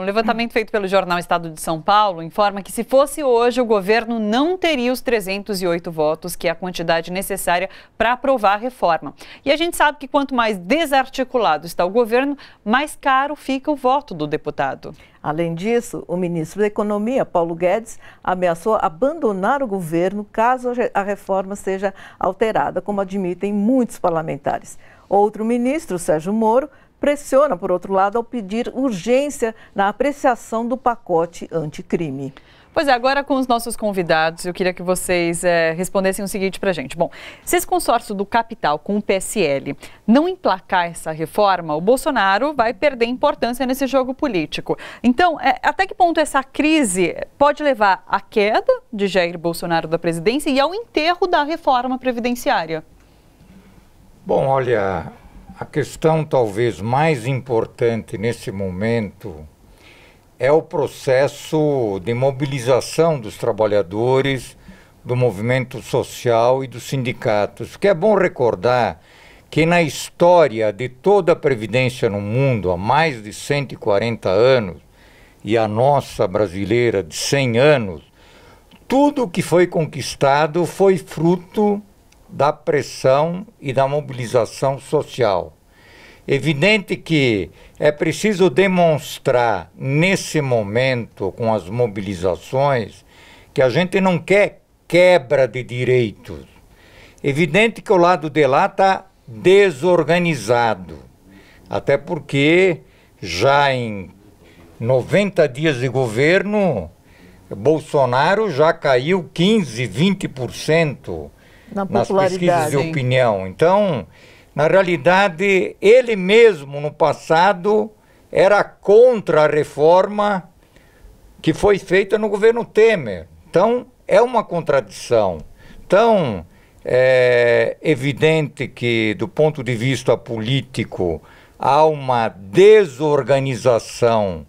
Um levantamento feito pelo jornal Estado de São Paulo informa que, se fosse hoje, o governo não teria os 308 votos, que é a quantidade necessária para aprovar a reforma. E a gente sabe que quanto mais desarticulado está o governo, mais caro fica o voto do deputado. Além disso, o ministro da Economia, Paulo Guedes, ameaçou abandonar o governo caso a reforma seja alterada, como admitem muitos parlamentares. Outro ministro, Sérgio Moro, pressiona, por outro lado, ao pedir urgência na apreciação do pacote anticrime. Pois é, agora com os nossos convidados, eu queria que vocês é, respondessem o seguinte para gente. Bom, se esse consórcio do capital com o PSL não emplacar essa reforma, o Bolsonaro vai perder importância nesse jogo político. Então, é, até que ponto essa crise pode levar à queda de Jair Bolsonaro da presidência e ao enterro da reforma previdenciária? Bom, olha, a questão talvez mais importante nesse momento é o processo de mobilização dos trabalhadores, do movimento social e dos sindicatos. Que é bom recordar que na história de toda a previdência no mundo, há mais de 140 anos, e a nossa brasileira de 100 anos, tudo que foi conquistado foi fruto da pressão e da mobilização social. Evidente que é preciso demonstrar nesse momento, com as mobilizações, que a gente não quer quebra de direitos. Evidente que o lado de lá está desorganizado, até porque já em 90 dias de governo, Bolsonaro já caiu 15, 20% na nas pesquisas de opinião. Então, na realidade, ele mesmo no passado era contra a reforma que foi feita no governo Temer. Então, é uma contradição. Então, é evidente que, do ponto de vista político, há uma desorganização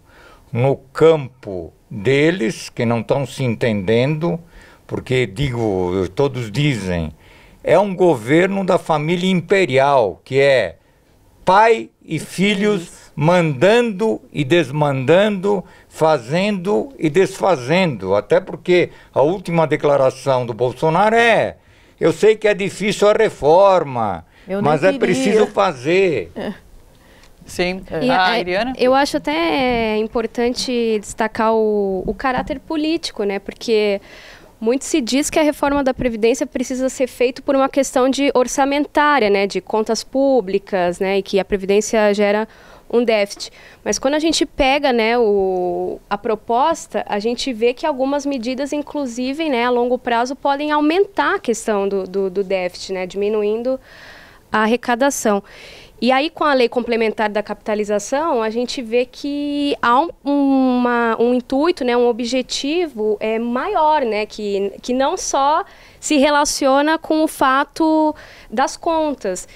no campo deles, que não estão se entendendo porque, digo, todos dizem, é um governo da família imperial, que é pai e filhos mandando e desmandando, fazendo e desfazendo. Até porque a última declaração do Bolsonaro é: eu sei que é difícil a reforma, mas é queria. é preciso fazer. Sim. E, ah, Iriana? É, eu acho até importante destacar o, o caráter político, né? Porque muito se diz que a reforma da Previdência precisa ser feita por uma questão de orçamentária, né, de contas públicas, né, e que a Previdência gera um déficit. Mas quando a gente pega né, o, a proposta, a gente vê que algumas medidas, inclusive né, a longo prazo, podem aumentar a questão do, do, do déficit, né, diminuindo a arrecadação. E aí, com a lei complementar da capitalização, a gente vê que há um, uma, um intuito, né, um objetivo é, maior, né, que, que não só se relaciona com o fato das contas.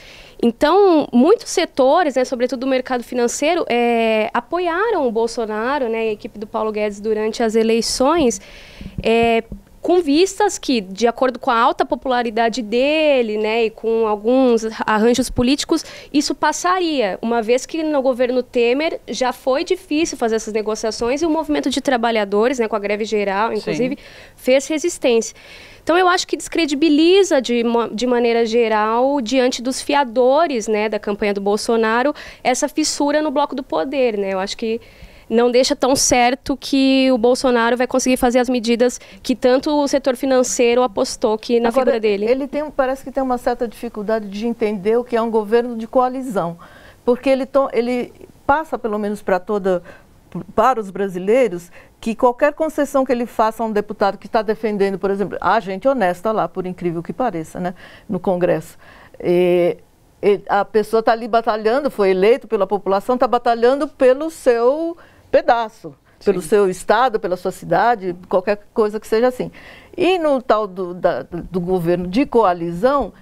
Então, muitos setores, né, sobretudo do mercado financeiro, é, apoiaram o Bolsonaro, né, a equipe do Paulo Guedes durante as eleições, é, com vistas que, de acordo com a alta popularidade dele, né, e com alguns arranjos políticos, isso passaria, uma vez que no governo Temer já foi difícil fazer essas negociações e o movimento de trabalhadores, né, com a greve geral, inclusive, Sim. fez resistência. Então eu acho que descredibiliza de, de maneira geral, diante dos fiadores né, da campanha do Bolsonaro, essa fissura no bloco do poder. Né? Eu acho que não deixa tão certo que o Bolsonaro vai conseguir fazer as medidas que tanto o setor financeiro apostou que na Agora, figura dele. Ele tem, parece que tem uma certa dificuldade de entender o que é um governo de coalizão, porque ele, to, ele passa, pelo menos para toda para os brasileiros que qualquer concessão que ele faça a um deputado que está defendendo, por exemplo, a gente honesta lá, por incrível que pareça, né, no Congresso. E, e a pessoa está ali batalhando, foi eleito pela população, está batalhando pelo seu pedaço. Sim. Pelo seu estado, pela sua cidade, qualquer coisa que seja assim. E no tal do, da, do governo de coalizão,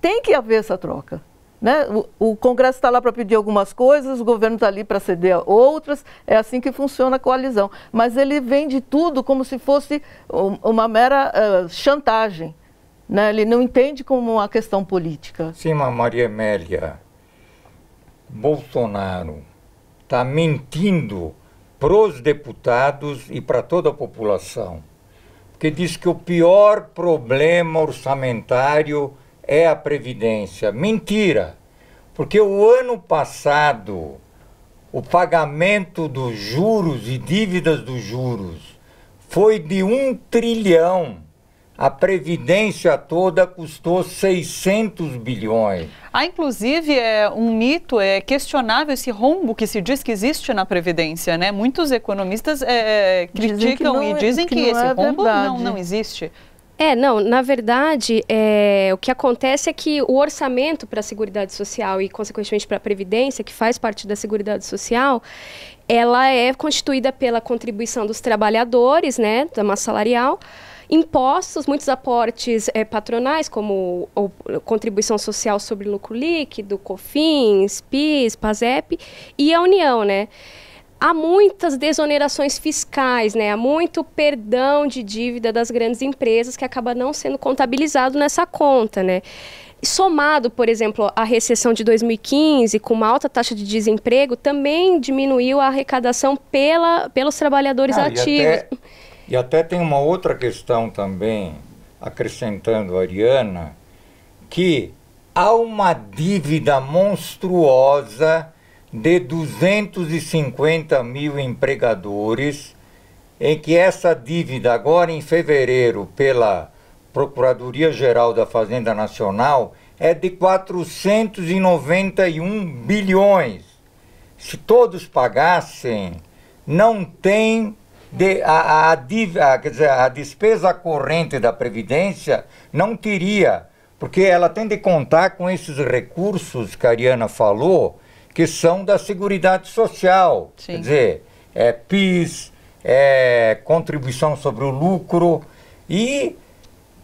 tem que haver essa troca. Né? O, o, Congresso está lá para pedir algumas coisas, o governo está ali para ceder outras, é assim que funciona a coalizão. Mas ele vende tudo como se fosse uma mera uh, chantagem. Né? Ele não entende como uma questão política. Sim, Maria Amélia, Bolsonaro está mentindo para os deputados e para toda a população, porque diz que o pior problema orçamentário é a Previdência. Mentira! Porque o ano passado, o pagamento dos juros e dívidas dos juros foi de um trilhão a previdência toda custou 600 bilhões. Há, ah, inclusive, é um mito, é questionável esse rombo que se diz que existe na previdência, né? Muitos economistas é, criticam dizem e dizem que, é- que, que esse é rombo não, não existe. É, não, na verdade, é, o que acontece é que o orçamento para a Seguridade Social e, consequentemente, para a Previdência, que faz parte da Seguridade Social, ela é constituída pela contribuição dos trabalhadores, né, da massa salarial, impostos, muitos aportes é, patronais, como ou, contribuição social sobre lucro líquido, COFINS, PIS, PASEP e a União, né? Há muitas desonerações fiscais, né? Há muito perdão de dívida das grandes empresas que acaba não sendo contabilizado nessa conta, né? somado, por exemplo, à recessão de 2015, com uma alta taxa de desemprego, também diminuiu a arrecadação pela, pelos trabalhadores ah, ativos. E até tem uma outra questão também, acrescentando a Ariana, que há uma dívida monstruosa de 250 mil empregadores, em que essa dívida, agora em fevereiro, pela Procuradoria-Geral da Fazenda Nacional, é de 491 bilhões. Se todos pagassem, não tem de, a, a, a, quer dizer, a despesa corrente da Previdência não teria, porque ela tem de contar com esses recursos que a Ariana falou, que são da Seguridade Social. Sim. Quer dizer, é PIS, é contribuição sobre o lucro e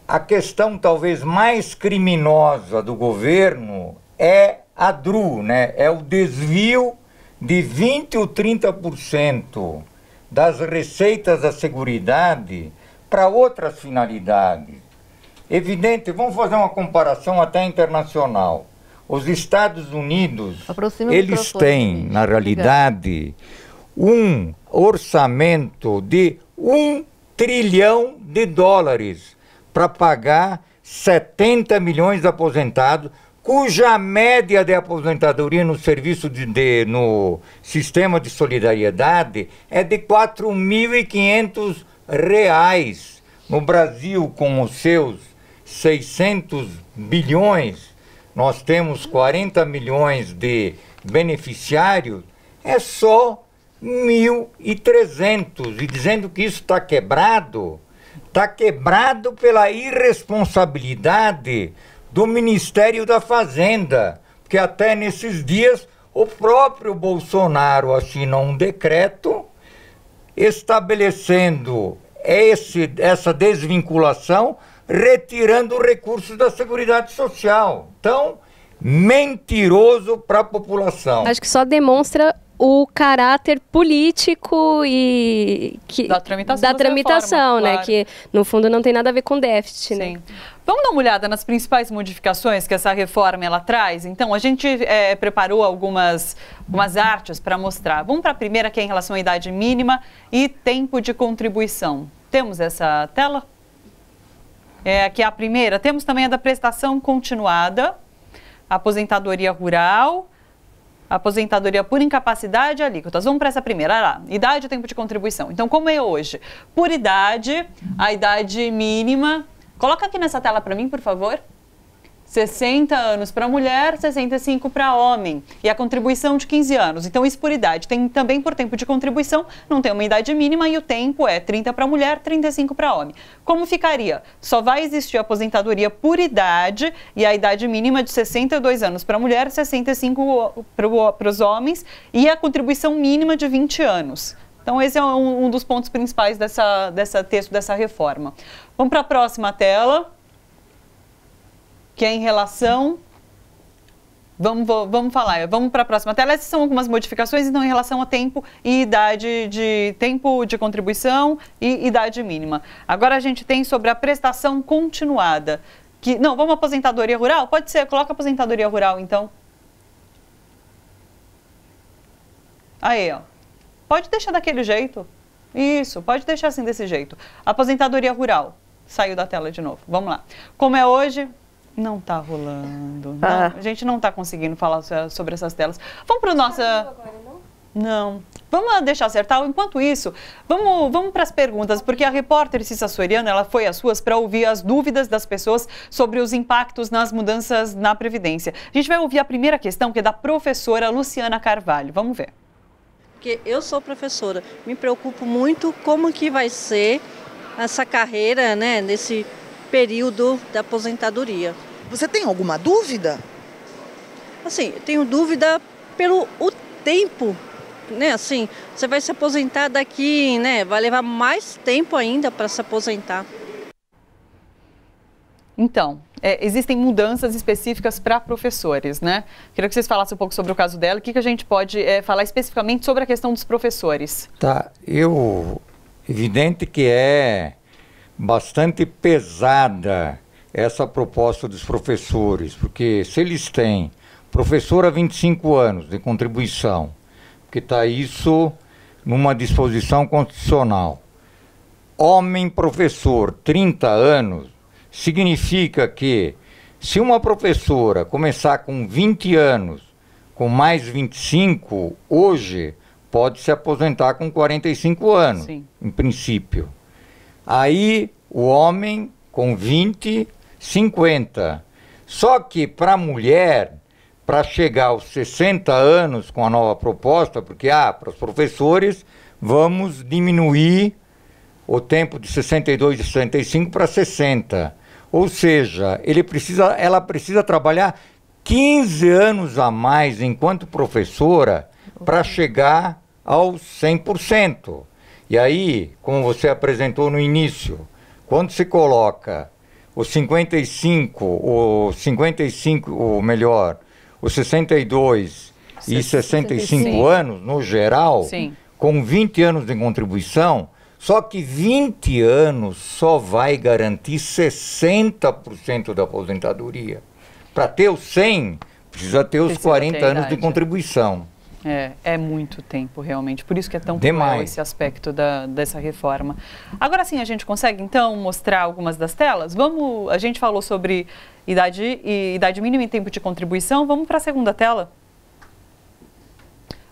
a questão talvez mais criminosa do governo é a DRU, né? É o desvio de 20 ou 30% das receitas da Seguridade para outras finalidades. Evidente, vamos fazer uma comparação até internacional. Os Estados Unidos, Aproxima eles têm, na realidade, um orçamento de um trilhão de dólares para pagar 70 milhões de aposentados cuja média de aposentadoria no serviço de, de no sistema de solidariedade é de R$ reais. No Brasil, com os seus 600 bilhões, nós temos 40 milhões de beneficiários, é só 1.300. E dizendo que isso está quebrado, está quebrado pela irresponsabilidade do Ministério da Fazenda, porque até nesses dias o próprio Bolsonaro assinou um decreto estabelecendo esse, essa desvinculação, retirando recursos da Seguridade Social. Então, mentiroso para a população. Acho que só demonstra o caráter político e que, da tramitação, da tramitação reforma, né? Claro. Que no fundo não tem nada a ver com déficit, né? Sim. né? Vamos dar uma olhada nas principais modificações que essa reforma ela traz? Então, a gente é, preparou algumas, algumas artes para mostrar. Vamos para a primeira, que é em relação à idade mínima e tempo de contribuição. Temos essa tela? É, que é a primeira. Temos também a da prestação continuada, aposentadoria rural, aposentadoria por incapacidade e alíquotas. Vamos para essa primeira, lá, idade e tempo de contribuição. Então, como é hoje? Por idade, a idade mínima Coloca aqui nessa tela para mim, por favor. 60 anos para mulher, 65 para homem. E a contribuição de 15 anos. Então, isso por idade. Tem também por tempo de contribuição, não tem uma idade mínima e o tempo é 30 para mulher, 35 para homem. Como ficaria? Só vai existir aposentadoria por idade e a idade mínima de 62 anos para mulher, 65 para os homens e a contribuição mínima de 20 anos. Então, esse é um, um dos pontos principais dessa, dessa texto, dessa reforma. Vamos para a próxima tela, que é em relação... Vamos, vamos falar, vamos para a próxima tela. Essas são algumas modificações, então, em relação a tempo e idade de tempo de contribuição e idade mínima. Agora a gente tem sobre a prestação continuada. Que, não, vamos aposentadoria rural? Pode ser, coloca aposentadoria rural, então. Aí, ó. Pode deixar daquele jeito. Isso, pode deixar assim desse jeito. Aposentadoria rural. Saiu da tela de novo. Vamos lá. Como é hoje, não está rolando. Ah. a gente não está conseguindo falar sobre essas telas. Vamos para o nosso. Não. Vamos deixar acertar. Enquanto isso, vamos, vamos para as perguntas, porque a repórter Cissa Soriano ela foi às suas para ouvir as dúvidas das pessoas sobre os impactos nas mudanças na Previdência. A gente vai ouvir a primeira questão, que é da professora Luciana Carvalho. Vamos ver. Porque eu sou professora, me preocupo muito como que vai ser essa carreira, né, nesse período da aposentadoria. Você tem alguma dúvida? Assim, eu tenho dúvida pelo o tempo, né? Assim, você vai se aposentar daqui, né? Vai levar mais tempo ainda para se aposentar. Então, é, existem mudanças específicas para professores, né? Queria que vocês falassem um pouco sobre o caso dela. O que, que a gente pode é, falar especificamente sobre a questão dos professores? Tá, eu Evidente que é bastante pesada essa proposta dos professores, porque se eles têm professor há 25 anos de contribuição, que está isso numa disposição constitucional, homem professor 30 anos, significa que se uma professora começar com 20 anos, com mais 25, hoje pode se aposentar com 45 anos, Sim. em princípio. Aí o homem com 20, 50. Só que para a mulher, para chegar aos 60 anos com a nova proposta, porque ah, para os professores vamos diminuir o tempo de 62 e 65 para 60. Ou seja, ele precisa, ela precisa trabalhar 15 anos a mais enquanto professora para chegar ao 100%. E aí, como você apresentou no início, quando se coloca o 55, o 55, ou melhor, os 62 e 65 Sim. anos no geral, Sim. com 20 anos de contribuição, só que 20 anos só vai garantir 60% da aposentadoria. Para ter os 100, precisa ter os precisa 40 ter anos de contribuição. É, é muito tempo, realmente. Por isso que é tão Demais. esse aspecto da, dessa reforma. Agora sim, a gente consegue, então, mostrar algumas das telas? Vamos, a gente falou sobre idade, e, idade mínima e tempo de contribuição. Vamos para a segunda tela?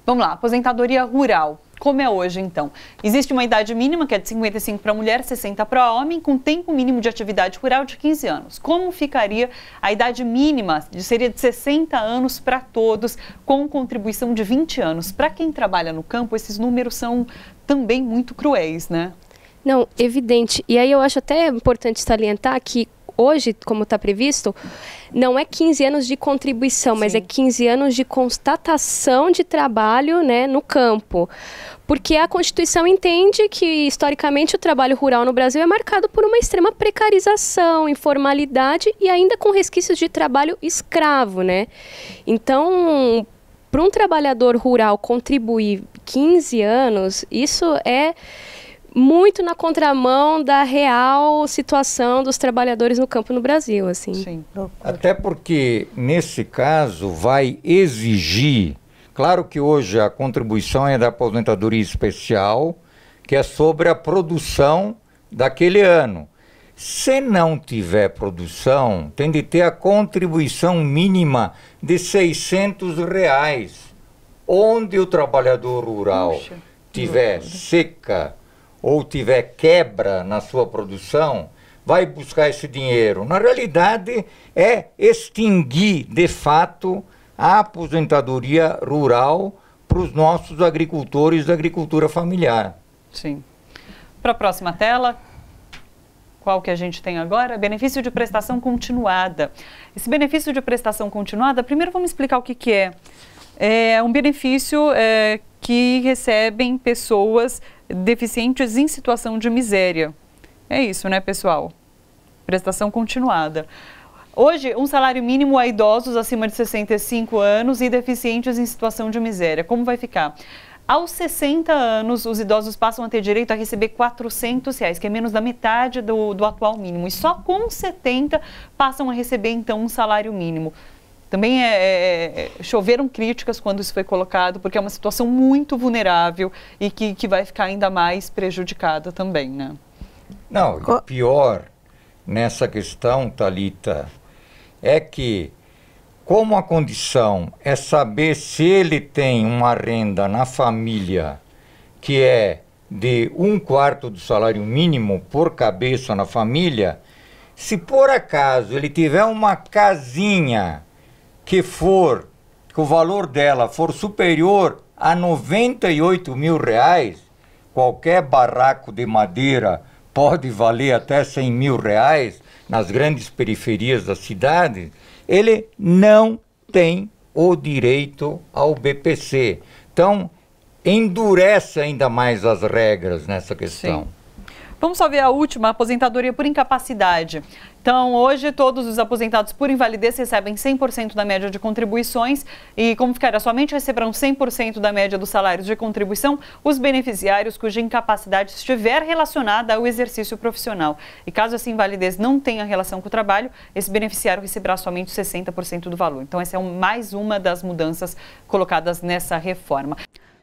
Vamos lá, aposentadoria rural como é hoje, então. Existe uma idade mínima, que é de 55 para mulher, 60 para homem, com tempo mínimo de atividade rural de 15 anos. Como ficaria a idade mínima? Seria de 60 anos para todos, com contribuição de 20 anos. Para quem trabalha no campo, esses números são também muito cruéis, né? Não, evidente. E aí eu acho até importante salientar que hoje, como está previsto, não é 15 anos de contribuição, Sim. mas é 15 anos de constatação de trabalho né, no campo. Porque a Constituição entende que, historicamente, o trabalho rural no Brasil é marcado por uma extrema precarização, informalidade e ainda com resquícios de trabalho escravo. Né? Então, para um trabalhador rural contribuir 15 anos, isso é muito na contramão da real situação dos trabalhadores no campo no Brasil, assim. Sim. Até porque nesse caso vai exigir, claro que hoje a contribuição é da aposentadoria especial, que é sobre a produção daquele ano. Se não tiver produção, tem de ter a contribuição mínima de 600 reais. Onde o trabalhador rural Puxa. tiver seca, ou tiver quebra na sua produção, vai buscar esse dinheiro. Na realidade, é extinguir de fato a aposentadoria rural para os nossos agricultores da agricultura familiar. Sim. Para a próxima tela, qual que a gente tem agora? Benefício de prestação continuada. Esse benefício de prestação continuada, primeiro vamos explicar o que, que é. É um benefício é, que recebem pessoas deficientes em situação de miséria. É isso, né, pessoal? Prestação continuada. Hoje, um salário mínimo a idosos acima de 65 anos e deficientes em situação de miséria. Como vai ficar? Aos 60 anos, os idosos passam a ter direito a receber 400 reais, que é menos da metade do, do atual mínimo. E só com 70 passam a receber, então, um salário mínimo. Também é, é, é, choveram críticas quando isso foi colocado, porque é uma situação muito vulnerável e que, que vai ficar ainda mais prejudicada também, né? Não, o pior nessa questão, Talita, é que como a condição é saber se ele tem uma renda na família que é de um quarto do salário mínimo por cabeça na família, se por acaso ele tiver uma casinha que for, que o valor dela for superior a 98 mil reais, qualquer barraco de madeira pode valer até 100 mil reais nas grandes periferias da cidade, ele não tem o direito ao BPC. Então, endurece ainda mais as regras nessa questão. Sim. Vamos só ver a última, a aposentadoria por incapacidade. Então, hoje, todos os aposentados por invalidez recebem 100% da média de contribuições e, como ficará somente, receberão 100% da média dos salários de contribuição os beneficiários cuja incapacidade estiver relacionada ao exercício profissional. E caso essa invalidez não tenha relação com o trabalho, esse beneficiário receberá somente 60% do valor. Então, essa é mais uma das mudanças colocadas nessa reforma.